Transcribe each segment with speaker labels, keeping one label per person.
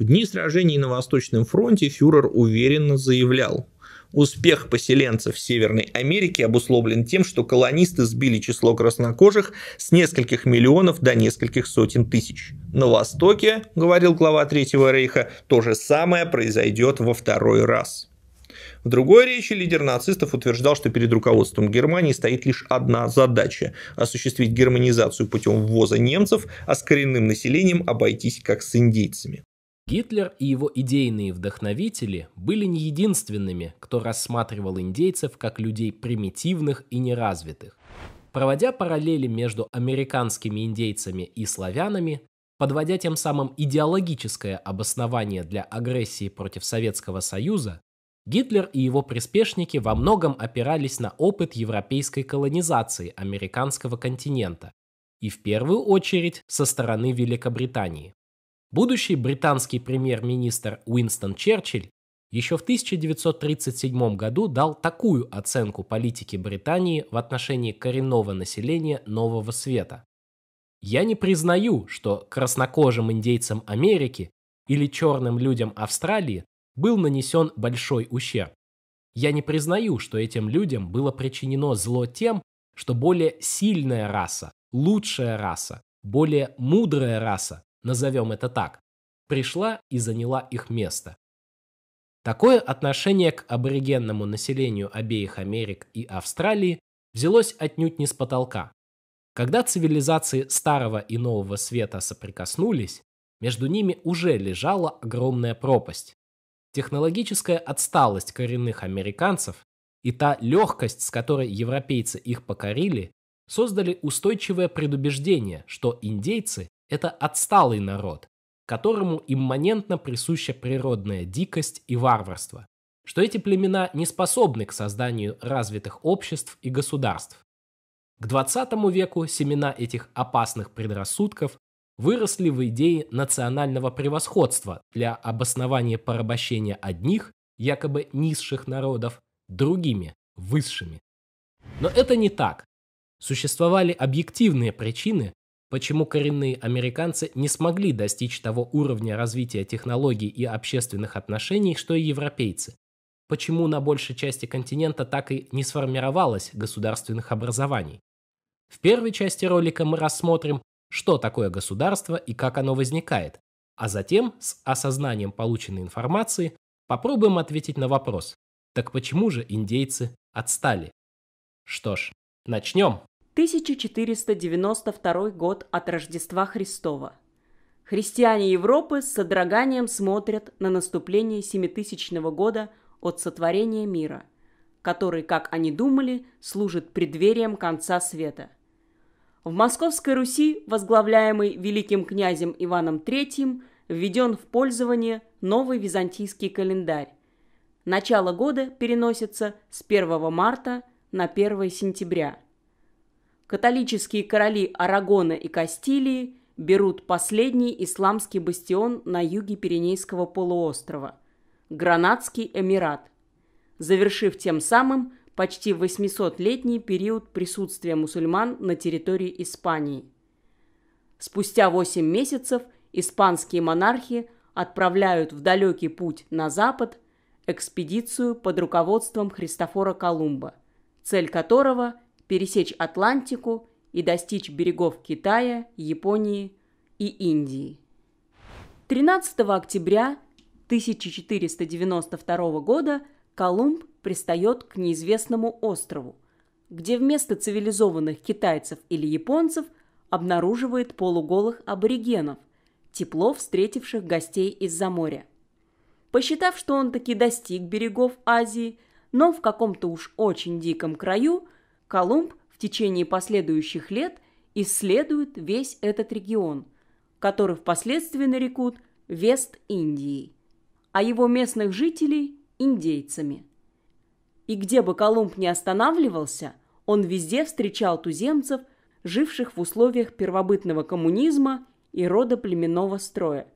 Speaker 1: В дни сражений на Восточном фронте фюрер уверенно заявлял, Успех поселенцев Северной Америки обусловлен тем, что колонисты сбили число краснокожих с нескольких миллионов до нескольких сотен тысяч. На Востоке, говорил глава Третьего Рейха, то же самое произойдет во второй раз. В другой речи лидер нацистов утверждал, что перед руководством Германии стоит лишь одна задача – осуществить германизацию путем ввоза немцев, а с коренным населением обойтись как с индейцами. Гитлер и его идейные вдохновители были не единственными, кто рассматривал индейцев как людей примитивных и неразвитых. Проводя параллели между американскими индейцами и славянами, подводя тем самым идеологическое обоснование для агрессии против Советского Союза, Гитлер и его приспешники во многом опирались на опыт европейской колонизации американского континента, и в первую очередь со стороны Великобритании. Будущий британский премьер-министр Уинстон Черчилль еще в 1937 году дал такую оценку политики Британии в отношении коренного населения Нового Света. «Я не признаю, что краснокожим индейцам Америки или черным людям Австралии был нанесен большой ущерб. Я не признаю, что этим людям было причинено зло тем, что более сильная раса, лучшая раса, более мудрая раса назовем это так, пришла и заняла их место. Такое отношение к аборигенному населению обеих Америк и Австралии взялось отнюдь не с потолка. Когда цивилизации Старого и Нового Света соприкоснулись, между ними уже лежала огромная пропасть. Технологическая отсталость коренных американцев и та легкость, с которой европейцы их покорили, создали устойчивое предубеждение, что индейцы это отсталый народ, которому имманентно присуща природная дикость и варварство, что эти племена не способны к созданию развитых обществ и государств. К 20 веку семена этих опасных предрассудков выросли в идее национального превосходства для обоснования порабощения одних, якобы низших народов, другими, высшими. Но это не так. Существовали объективные причины, почему коренные американцы не смогли достичь того уровня развития технологий и общественных отношений, что и европейцы, почему на большей части континента так и не сформировалось государственных образований. В первой части ролика мы рассмотрим, что такое государство и как оно возникает, а затем с осознанием полученной информации попробуем ответить на вопрос, так почему же индейцы отстали? Что ж, начнем!
Speaker 2: 1492 год от Рождества Христова. Христиане Европы с содроганием смотрят на наступление семитысячного года от сотворения мира, который, как они думали, служит преддверием конца света. В Московской Руси, возглавляемый великим князем Иваном III, введен в пользование новый византийский календарь. Начало года переносится с 1 марта на 1 сентября – католические короли Арагона и Кастилии берут последний исламский бастион на юге Пиренейского полуострова – Гранадский Эмират, завершив тем самым почти 800-летний период присутствия мусульман на территории Испании. Спустя 8 месяцев испанские монархи отправляют в далекий путь на запад экспедицию под руководством Христофора Колумба, цель которого пересечь Атлантику и достичь берегов Китая, Японии и Индии. 13 октября 1492 года Колумб пристает к неизвестному острову, где вместо цивилизованных китайцев или японцев обнаруживает полуголых аборигенов, тепло встретивших гостей из-за моря. Посчитав, что он таки достиг берегов Азии, но в каком-то уж очень диком краю – Колумб в течение последующих лет исследует весь этот регион, который впоследствии нарекут Вест-Индией, а его местных жителей – индейцами. И где бы Колумб ни останавливался, он везде встречал туземцев, живших в условиях первобытного коммунизма и племенного строя.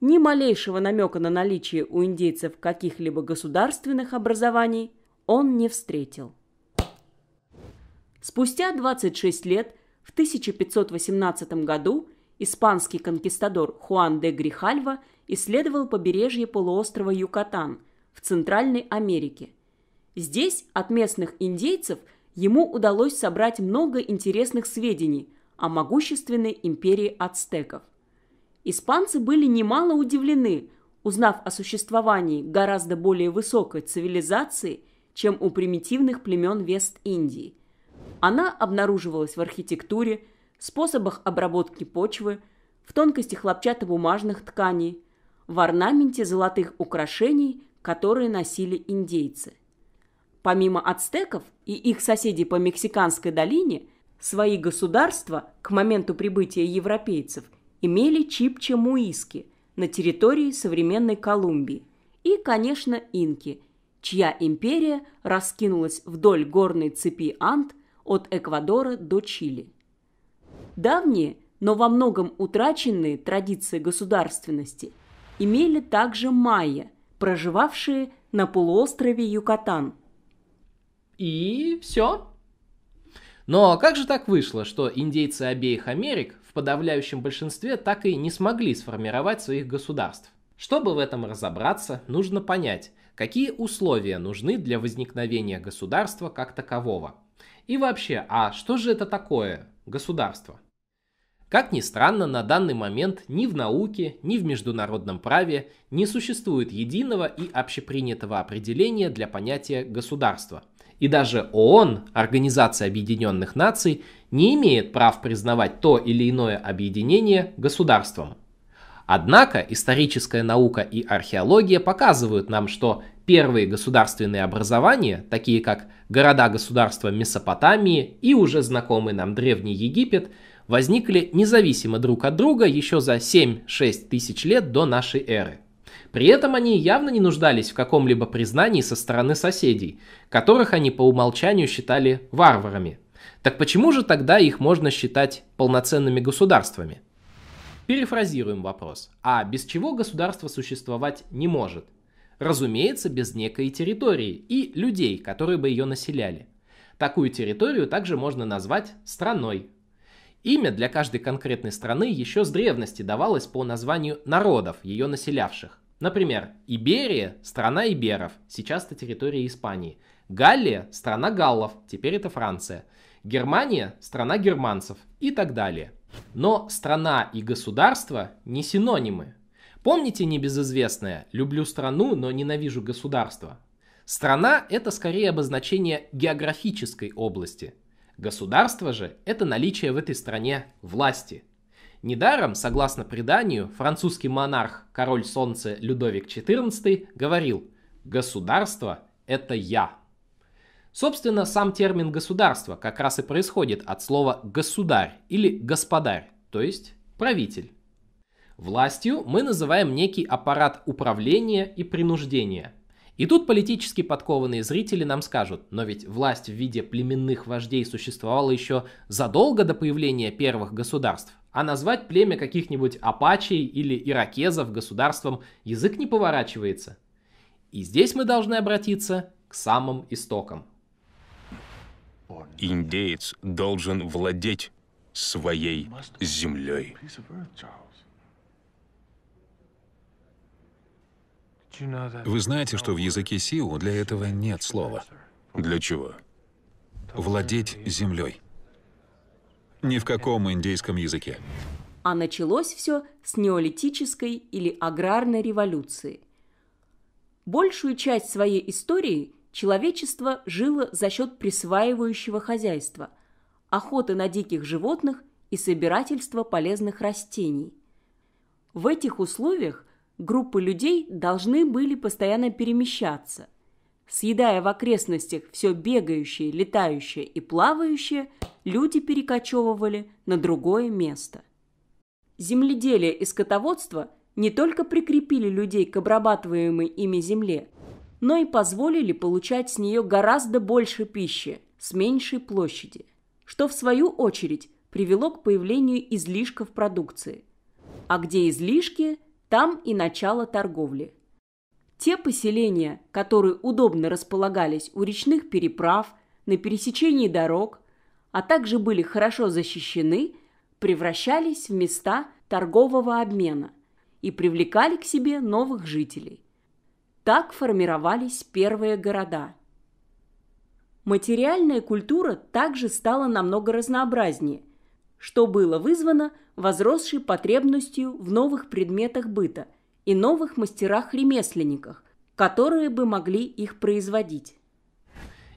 Speaker 2: Ни малейшего намека на наличие у индейцев каких-либо государственных образований он не встретил. Спустя 26 лет, в 1518 году, испанский конкистадор Хуан де Грихальва исследовал побережье полуострова Юкатан в Центральной Америке. Здесь от местных индейцев ему удалось собрать много интересных сведений о могущественной империи ацтеков. Испанцы были немало удивлены, узнав о существовании гораздо более высокой цивилизации, чем у примитивных племен Вест-Индии – она обнаруживалась в архитектуре, способах обработки почвы, в тонкости хлопчатобумажных тканей, в орнаменте золотых украшений, которые носили индейцы. Помимо ацтеков и их соседей по Мексиканской долине, свои государства к моменту прибытия европейцев имели чипче-муиски на территории современной Колумбии и, конечно, инки, чья империя раскинулась вдоль горной цепи Ант – от Эквадора до Чили. Давние, но во многом утраченные традиции государственности имели также майя, проживавшие на полуострове Юкатан. И все.
Speaker 1: Но как же так вышло, что индейцы обеих Америк в подавляющем большинстве так и не смогли сформировать своих государств? Чтобы в этом разобраться, нужно понять, какие условия нужны для возникновения государства как такового – и вообще, а что же это такое государство? Как ни странно, на данный момент ни в науке, ни в международном праве не существует единого и общепринятого определения для понятия государства. И даже ООН, Организация Объединенных Наций, не имеет прав признавать то или иное объединение государством. Однако историческая наука и археология показывают нам, что первые государственные образования, такие как города-государства Месопотамии и уже знакомый нам Древний Египет, возникли независимо друг от друга еще за 7-6 тысяч лет до нашей эры. При этом они явно не нуждались в каком-либо признании со стороны соседей, которых они по умолчанию считали варварами. Так почему же тогда их можно считать полноценными государствами? Перефразируем вопрос. А без чего государство существовать не может? Разумеется, без некой территории и людей, которые бы ее населяли. Такую территорию также можно назвать страной. Имя для каждой конкретной страны еще с древности давалось по названию народов, ее населявших. Например, Иберия – страна иберов, сейчас это территория Испании. Галлия – страна галлов, теперь это Франция. Германия – страна германцев и так далее. Но страна и государство не синонимы. Помните небезызвестное «люблю страну, но ненавижу государство»? Страна – это скорее обозначение географической области. Государство же – это наличие в этой стране власти. Недаром, согласно преданию, французский монарх, король солнца Людовик XIV говорил «государство – это я». Собственно, сам термин «государство» как раз и происходит от слова «государь» или «господарь», то есть «правитель». Властью мы называем некий аппарат управления и принуждения. И тут политически подкованные зрители нам скажут, но ведь власть в виде племенных вождей существовала еще задолго до появления первых государств. А назвать племя каких-нибудь апачей или иракезов государством язык не поворачивается. И здесь мы должны обратиться к самым истокам. Индеец должен владеть своей землей. Вы
Speaker 2: знаете, что в языке Сиу для этого нет слова. Для чего? Владеть землей. Ни в каком индейском языке. А началось все с неолитической или аграрной революции. Большую часть своей истории человечество жило за счет присваивающего хозяйства, охоты на диких животных и собирательства полезных растений. В этих условиях – группы людей должны были постоянно перемещаться. Съедая в окрестностях все бегающее, летающее и плавающее, люди перекочевывали на другое место. Земледелие и скотоводство не только прикрепили людей к обрабатываемой ими земле, но и позволили получать с нее гораздо больше пищи с меньшей площади, что в свою очередь привело к появлению излишков продукции. А где излишки, там и начало торговли. Те поселения, которые удобно располагались у речных переправ, на пересечении дорог, а также были хорошо защищены, превращались в места торгового обмена и привлекали к себе новых жителей. Так формировались первые города. Материальная культура также стала намного разнообразнее – что было вызвано возросшей потребностью в новых предметах быта и новых мастерах-ремесленниках, которые бы могли их производить.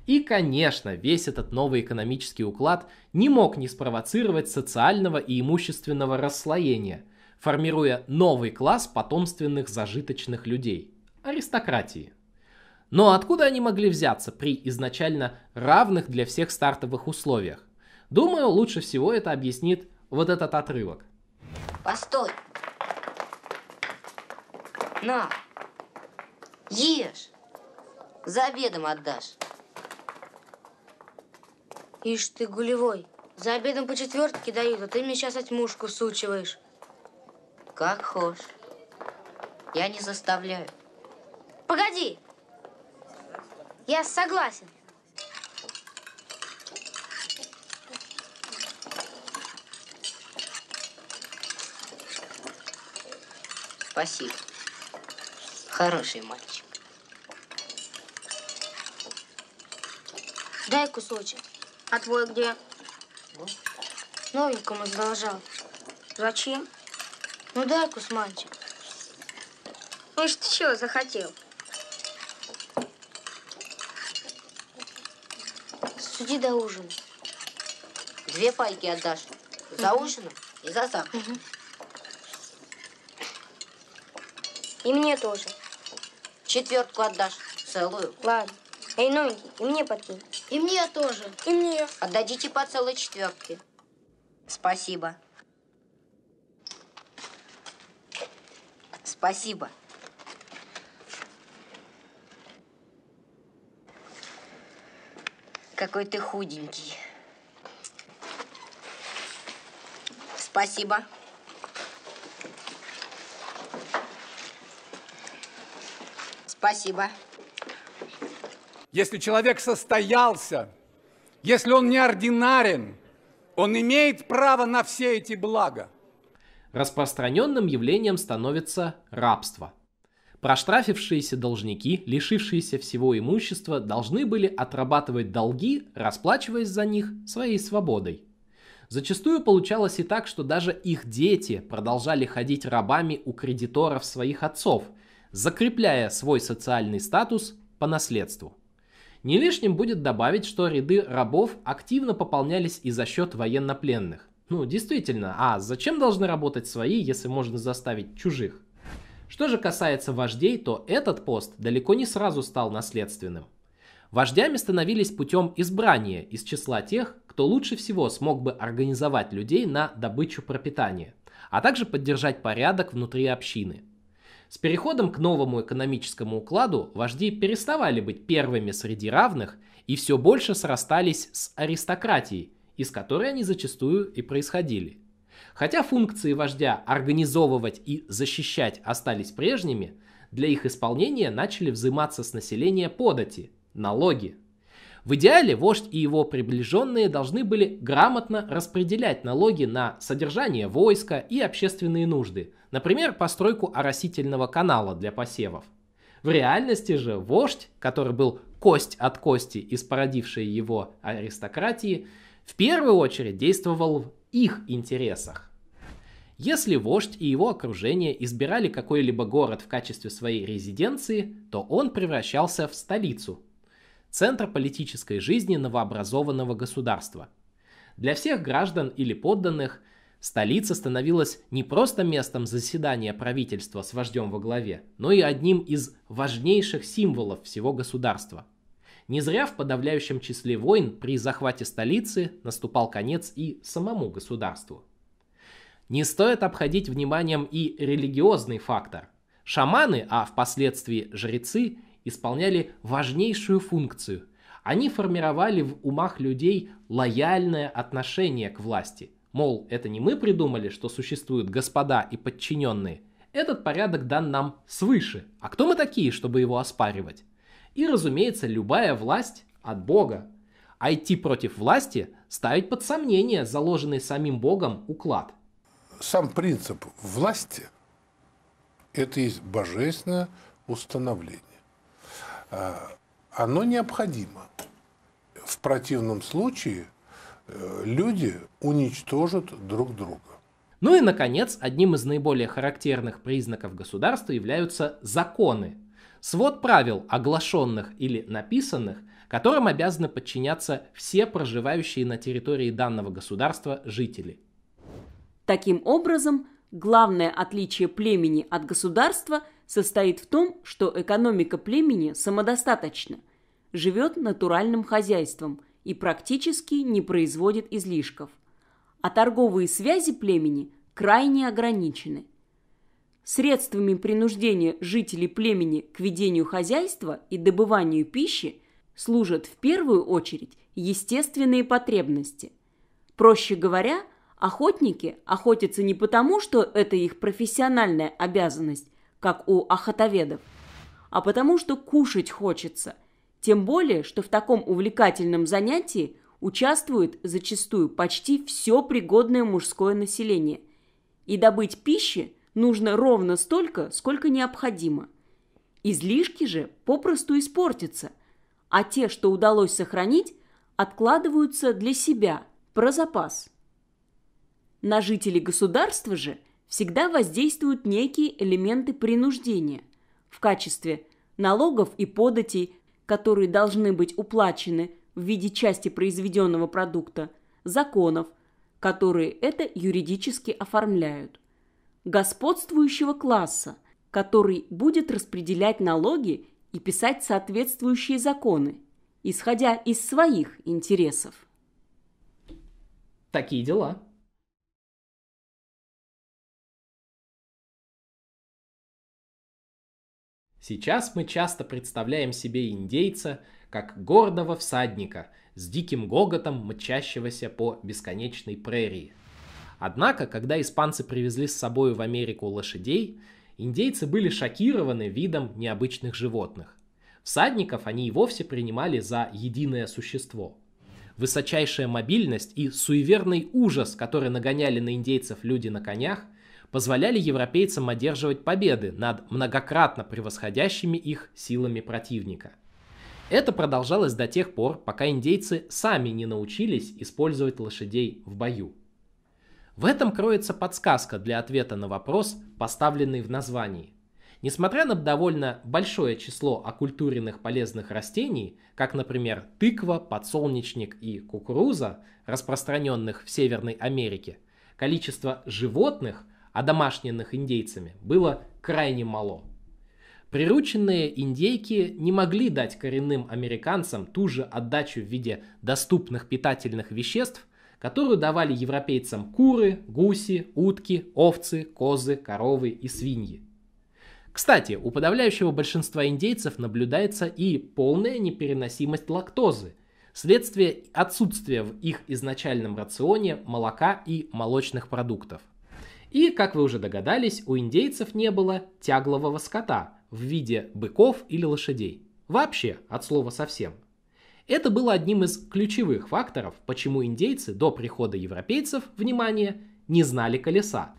Speaker 1: И, конечно, весь этот новый экономический уклад не мог не спровоцировать социального и имущественного расслоения, формируя новый класс потомственных зажиточных людей – аристократии. Но откуда они могли взяться при изначально равных для всех стартовых условиях? Думаю, лучше всего это объяснит вот этот отрывок.
Speaker 2: Постой. На. Ешь. За обедом отдашь. Ишь ты, гулевой. За обедом по четвертке дают, а ты мне сейчас отмушку сучиваешь. Как хочешь. Я не
Speaker 1: заставляю. Погоди. Я согласен. Спасибо. Хороший мальчик. Дай кусочек. А твой где? Новенькому задолжал. Зачем? Ну дай кус, мальчик. Ну что, чего захотел? Суди до ужина. Две пайки отдашь. За
Speaker 2: ужином и за завтраком. Угу. И мне тоже. Четвертку отдашь. Целую. Ладно. Эй, новенький, ну, и мне подкинь. И мне тоже. И мне. Отдадите по целой четвертке. Спасибо. Спасибо. Какой ты худенький. Спасибо. Спасибо.
Speaker 1: Если человек состоялся, если он неординарен, он имеет право на все
Speaker 2: эти блага.
Speaker 1: Распространенным явлением становится рабство. Проштрафившиеся должники, лишившиеся всего имущества, должны были отрабатывать долги, расплачиваясь за них своей свободой. Зачастую получалось и так, что даже их дети продолжали ходить рабами у кредиторов своих отцов – закрепляя свой социальный статус по наследству. Не лишним будет добавить, что ряды рабов активно пополнялись и за счет военнопленных. Ну, действительно, а зачем должны работать свои, если можно заставить чужих? Что же касается вождей, то этот пост далеко не сразу стал наследственным. Вождями становились путем избрания из числа тех, кто лучше всего смог бы организовать людей на добычу пропитания, а также поддержать порядок внутри общины – с переходом к новому экономическому укладу вожди переставали быть первыми среди равных и все больше срастались с аристократией, из которой они зачастую и происходили. Хотя функции вождя организовывать и защищать остались прежними, для их исполнения начали взиматься с населения подати, налоги, в идеале вождь и его приближенные должны были грамотно распределять налоги на содержание войска и общественные нужды, например, постройку оросительного канала для посевов. В реальности же вождь, который был кость от кости из породившей его аристократии, в первую очередь действовал в их интересах. Если вождь и его окружение избирали какой-либо город в качестве своей резиденции, то он превращался в столицу, центр политической жизни новообразованного государства. Для всех граждан или подданных столица становилась не просто местом заседания правительства с вождем во главе, но и одним из важнейших символов всего государства. Не зря в подавляющем числе войн при захвате столицы наступал конец и самому государству. Не стоит обходить вниманием и религиозный фактор. Шаманы, а впоследствии жрецы, исполняли важнейшую функцию. Они формировали в умах людей лояльное отношение к власти. Мол, это не мы придумали, что существуют господа и подчиненные. Этот порядок дан нам свыше. А кто мы такие, чтобы его оспаривать? И, разумеется, любая власть от Бога. А идти против власти ставить под сомнение заложенный самим Богом уклад. Сам принцип власти – это есть божественное установление. А, оно необходимо. В противном случае э, люди уничтожат друг друга. Ну и, наконец, одним из наиболее характерных признаков государства являются законы. Свод правил, оглашенных или написанных, которым обязаны подчиняться все проживающие на территории данного государства жители.
Speaker 2: Таким образом, главное отличие племени от государства – состоит в том, что экономика племени самодостаточна, живет натуральным хозяйством и практически не производит излишков. А торговые связи племени крайне ограничены. Средствами принуждения жителей племени к ведению хозяйства и добыванию пищи служат в первую очередь естественные потребности. Проще говоря, охотники охотятся не потому, что это их профессиональная обязанность, как у охотоведов, а потому что кушать хочется. Тем более, что в таком увлекательном занятии участвует зачастую почти все пригодное мужское население. И добыть пищи нужно ровно столько, сколько необходимо. Излишки же попросту испортятся, а те, что удалось сохранить, откладываются для себя, про запас. На жителей государства же всегда воздействуют некие элементы принуждения в качестве налогов и податей, которые должны быть уплачены в виде части произведенного продукта, законов, которые это юридически оформляют, господствующего класса, который будет распределять налоги и писать соответствующие законы, исходя из своих интересов. Такие дела. Сейчас мы часто представляем себе индейца как гордого всадника
Speaker 1: с диким гоготом, мчащегося по бесконечной прерии. Однако, когда испанцы привезли с собой в Америку лошадей, индейцы были шокированы видом необычных животных. Всадников они и вовсе принимали за единое существо. Высочайшая мобильность и суеверный ужас, который нагоняли на индейцев люди на конях – позволяли европейцам одерживать победы над многократно превосходящими их силами противника. Это продолжалось до тех пор, пока индейцы сами не научились использовать лошадей в бою. В этом кроется подсказка для ответа на вопрос, поставленный в названии. Несмотря на довольно большое число оккультуренных полезных растений, как, например, тыква, подсолнечник и кукуруза, распространенных в Северной Америке, количество животных – одомашненных индейцами, было крайне мало. Прирученные индейки не могли дать коренным американцам ту же отдачу в виде доступных питательных веществ, которую давали европейцам куры, гуси, утки, овцы, козы, коровы и свиньи. Кстати, у подавляющего большинства индейцев наблюдается и полная непереносимость лактозы, следствие отсутствия в их изначальном рационе молока и молочных продуктов – и, как вы уже догадались, у индейцев не было тяглового скота в виде быков или лошадей. Вообще, от слова совсем. Это было одним из ключевых факторов, почему индейцы до прихода европейцев, внимание, не знали колеса.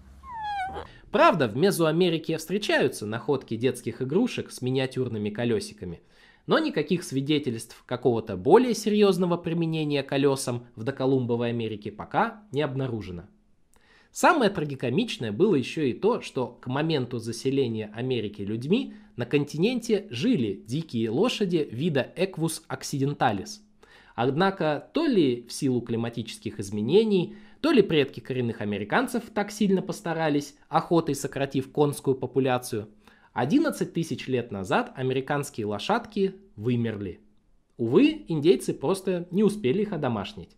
Speaker 1: Правда, в Мезоамерике встречаются находки детских игрушек с миниатюрными колесиками, но никаких свидетельств какого-то более серьезного применения колесам в доколумбовой Америке пока не обнаружено. Самое трагикомичное было еще и то, что к моменту заселения Америки людьми на континенте жили дикие лошади вида Equus occidentalis. Однако то ли в силу климатических изменений, то ли предки коренных американцев так сильно постарались, охотой сократив конскую популяцию, 11 тысяч лет назад американские лошадки вымерли. Увы, индейцы просто не успели их одомашнить.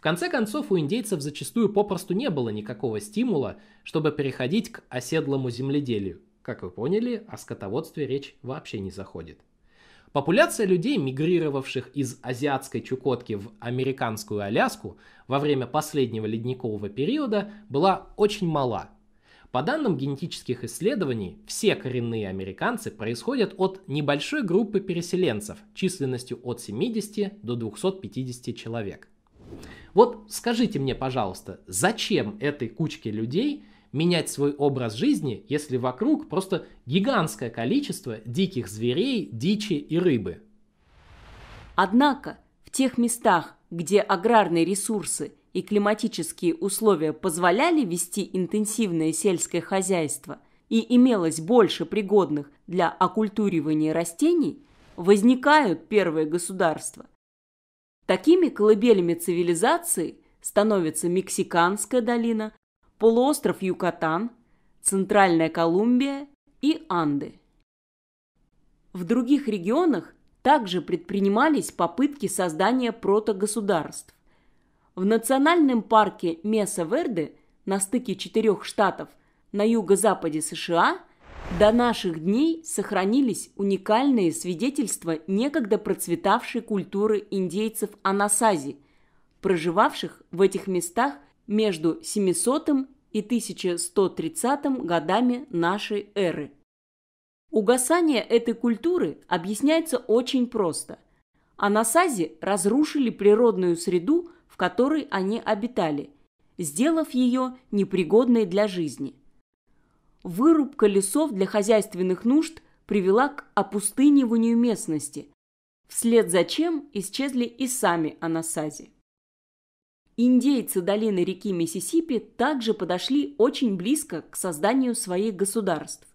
Speaker 1: В конце концов, у индейцев зачастую попросту не было никакого стимула, чтобы переходить к оседлому земледелию. Как вы поняли, о скотоводстве речь вообще не заходит. Популяция людей, мигрировавших из азиатской Чукотки в американскую Аляску во время последнего ледникового периода, была очень мала. По данным генетических исследований, все коренные американцы происходят от небольшой группы переселенцев численностью от 70 до 250 человек. Вот скажите мне, пожалуйста, зачем этой кучке людей менять свой образ жизни, если вокруг просто
Speaker 2: гигантское количество диких зверей, дичи и рыбы? Однако в тех местах, где аграрные ресурсы и климатические условия позволяли вести интенсивное сельское хозяйство и имелось больше пригодных для оккультуривания растений, возникают первые государства, Такими колыбелями цивилизации становятся Мексиканская долина, полуостров Юкатан, Центральная Колумбия и Анды. В других регионах также предпринимались попытки создания протогосударств. В национальном парке Меса-Верде на стыке четырех штатов на юго-западе США – до наших дней сохранились уникальные свидетельства некогда процветавшей культуры индейцев Анасази, проживавших в этих местах между 700 и 1130 годами нашей эры. Угасание этой культуры объясняется очень просто. Анасази разрушили природную среду, в которой они обитали, сделав ее непригодной для жизни. Вырубка лесов для хозяйственных нужд привела к опустыниванию местности, вслед за чем исчезли и сами Анасази. Индейцы долины реки Миссисипи также подошли очень близко к созданию своих государств.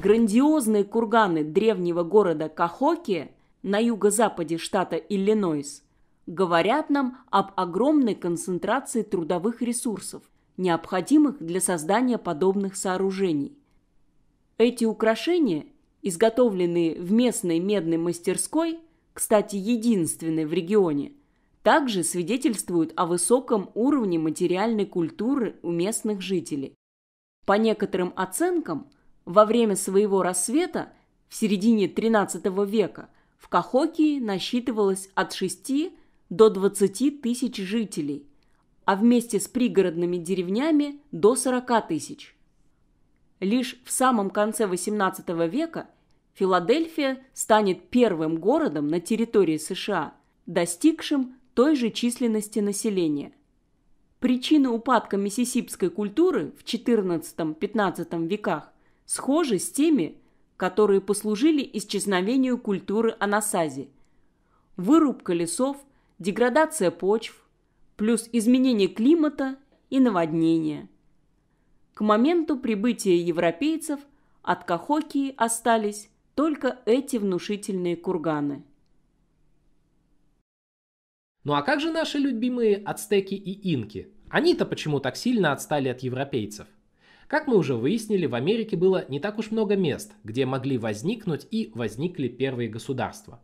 Speaker 2: Грандиозные курганы древнего города Кахоке на юго-западе штата Иллинойс говорят нам об огромной концентрации трудовых ресурсов – необходимых для создания подобных сооружений. Эти украшения, изготовленные в местной медной мастерской, кстати, единственной в регионе, также свидетельствуют о высоком уровне материальной культуры у местных жителей. По некоторым оценкам, во время своего рассвета в середине XIII века в Кахокии насчитывалось от 6 до 20 тысяч жителей – а вместе с пригородными деревнями до 40 тысяч. Лишь в самом конце XVIII века Филадельфия станет первым городом на территории США, достигшим той же численности населения. Причины упадка миссисипской культуры в XIV-XV веках схожи с теми, которые послужили исчезновению культуры Анасази. Вырубка лесов, деградация почв, плюс изменение климата и наводнения. К моменту прибытия европейцев от Кахокии остались только эти внушительные курганы.
Speaker 1: Ну а как же наши любимые
Speaker 2: ацтеки и инки? Они-то почему так
Speaker 1: сильно отстали от европейцев? Как мы уже выяснили, в Америке было не так уж много мест, где могли возникнуть и возникли первые государства.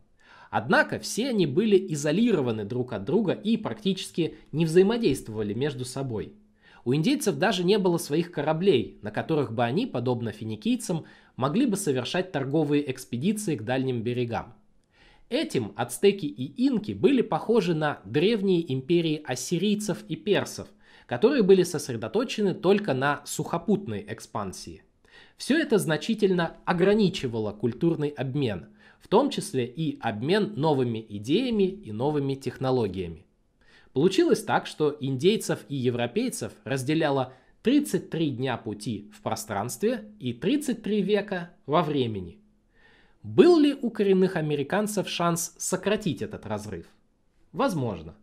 Speaker 1: Однако все они были изолированы друг от друга и практически не взаимодействовали между собой. У индейцев даже не было своих кораблей, на которых бы они, подобно финикийцам, могли бы совершать торговые экспедиции к дальним берегам. Этим ацтеки и инки были похожи на древние империи ассирийцев и персов, которые были сосредоточены только на сухопутной экспансии. Все это значительно ограничивало культурный обмен – в том числе и обмен новыми идеями и новыми технологиями. Получилось так, что индейцев и европейцев разделяло 33 дня пути в пространстве и 33 века во времени. Был ли у коренных американцев шанс сократить этот разрыв? Возможно.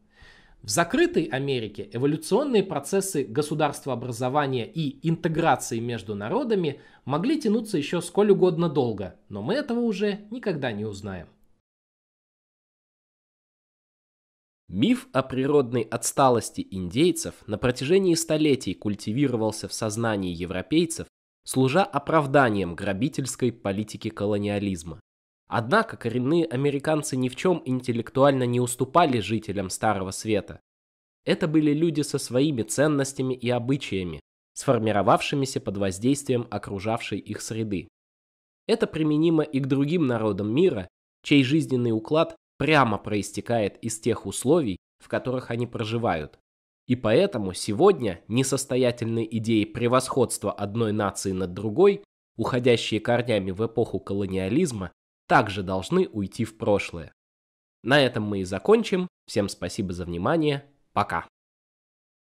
Speaker 1: В закрытой Америке эволюционные процессы государствообразования и интеграции между народами могли тянуться еще сколь угодно долго, но мы этого уже никогда не узнаем. Миф о природной отсталости индейцев на протяжении столетий культивировался в сознании европейцев, служа оправданием грабительской политики колониализма. Однако коренные американцы ни в чем интеллектуально не уступали жителям Старого Света. Это были люди со своими ценностями и обычаями, сформировавшимися под воздействием окружавшей их среды. Это применимо и к другим народам мира, чей жизненный уклад прямо проистекает из тех условий, в которых они проживают. И поэтому сегодня несостоятельные идеи превосходства одной нации над другой, уходящие корнями в эпоху колониализма, также должны уйти в прошлое. На этом мы и закончим. Всем спасибо за внимание. Пока.